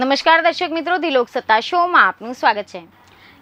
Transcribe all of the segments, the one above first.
નમસ્કાર દર્શક મિત્રો દિલોક સત્તા શોમાં આપનું સ્વાગત છે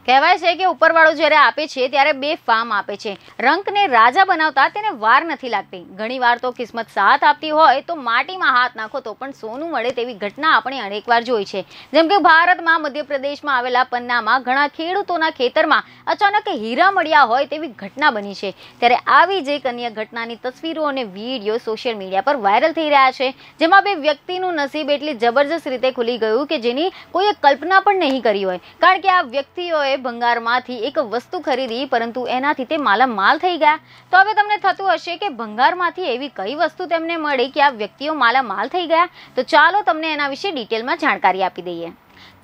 કહેવાય છે કે ઉપરવાળો જ્યારે આપે છે ત્યારે બે ફાર્મ આપે છે રંકને રાજા બનાવતા તેને વાર નથી લાગતી ઘણીવાર તો કિસ્મત સાથ આપતી હોય તો માટીમાં હાથ નાખો તો પણ સોનું મળે તેવી ઘટના આપણે અનેકવાર જોઈ છે જેમ કે ભારતમાં મધ્યપ્રદેશમાં આવેલા પન્નામાં ઘણા ખેડૂતોના ખેતરમાં અચાનક હીરા મળ્યા હોય તેવી ઘટના બની છે ત્યારે આવી જ એક અન્ય ઘટનાની તસવીરો અને વિડીયો સોશિયલ મીડિયા પર વાયરલ થઈ રહ્યા છે જેમાં બે વ્યક્તિનું નસીબ એટલી જબરજસ્ત રીતે ખુલી ગયું કે જેની કોઈએ કલ્પના પણ નહીં કરી હોય કારણ કે આ વ્યક્તિઓએ ભંગારમાંથી એક વસ્તુ ખરીદી પરંતુ એનાથી તે માલામાલ થઈ ગયા તો હવે તમને થતું હશે કે ભંગારમાંથી એવી કઈ વસ્તુ તેમને મળી કે આ વ્યક્તિઓ માલામાલ થઈ ગયા તો ચાલો તમને એના વિશે ડિટેલમાં જાણકારી આપી દઈએ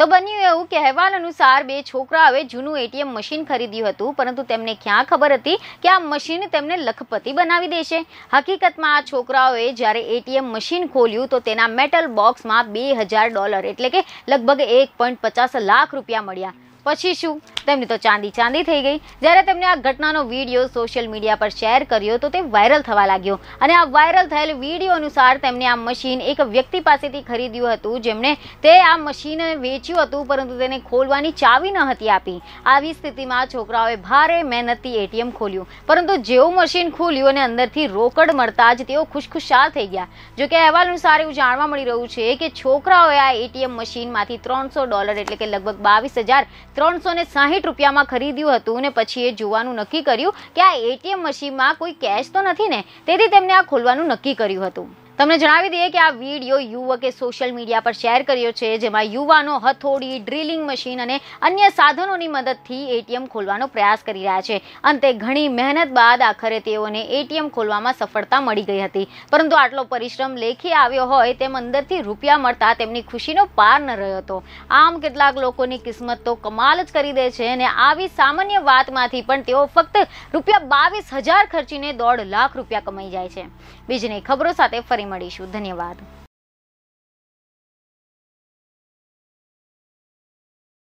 તો બન્યું એવું કે અહેવાલ અનુસાર બે છોકરાઓએ જૂનું એટીએમ મશીન ખરીદ્યું હતું પરંતુ તેમને ક્યાં ખબર હતી કે આ મશીન તેમને લખપતિ બનાવી દેશે હકીકતમાં આ છોકરાઓએ જ્યારે એટીએમ મશીન ખોલ્યું તો તેના મેટલ બોક્સમાં બે હજાર ડોલર એટલે કે લગભગ એક પોઈન્ટ પચાસ લાખ રૂપિયા મળ્યા પછી શું તેમની તો ચાંદી ચાંદી થઈ ગઈ જ્યારે તેમને આ ઘટનાનો વિડીયો સોશિયલ મીડિયા પર શેર કર્યો તો તે વાયરલ થવા લાગ્યો અને આ વાયરલ થયેલ વિડીયો અનુસાર તેમણે આ મશીન એક વ્યક્તિ પાસેથી ખરીદ્યું હતું જેમણે તે આ મશીન વેચ્યું હતું પરંતુ તેને ખોલવાની ચાવી ન હતી આપી આવી સ્થિતિમાં છોકરાઓએ ભારે મહેનતથી એટીએમ ખોલ્યું પરંતુ જેવું મશીન ખોલ્યું અને અંદરથી રોકડ મળતા જ તેઓ ખુશખુશાલ થઈ ગયા જોકે અહેવાલ અનુસાર એવું જાણવા મળી રહ્યું છે કે છોકરાઓએ આ એટીએમ મશીનમાંથી ત્રણસો ડોલર એટલે કે લગભગ બાવીસ હજાર ત્રણસો ને સાહીઠ રૂપિયામાં ખરીદ્યું હતું ને પછી એ જોવાનું નક્કી કર્યું કે આ એટીએમ મશીનમાં કોઈ કેશ તો નથી ને તેથી તેમને આ ખોલવાનું નક્કી કર્યું હતું તમને જણાવી દઈએ કે આ વિડીયો યુવકે સોશિયલ મીડિયા પર શેર કર્યો છે જેમાં યુવાનો હથોડી ડ્રિલિંગ મશીન અને અન્ય સાધનોની મદદથી એટીએમ ખોલવાનો પ્રયાસ કરી રહ્યા છે અંતે ઘણી મહેનત બાદ આખરે તેઓને એટીએમ ખોલવામાં સફળતા મળી ગઈ હતી પરંતુ આટલો પરિશ્રમ લેખી આવ્યો હોય તેમ અંદરથી રૂપિયા મળતા તેમની ખુશીનો પાર ન રહ્યો હતો આમ કેટલાક લોકોની કિસ્મત તો કમાલ જ કરી દે છે અને આવી સામાન્ય વાતમાંથી પણ તેઓ ફક્ત રૂપિયા બાવીસ હજાર ખર્ચીને દોઢ લાખ રૂપિયા કમાઈ જાય છે બીજીની ખબરો સાથે ફરી ફરી મળીશું ધન્યવાદ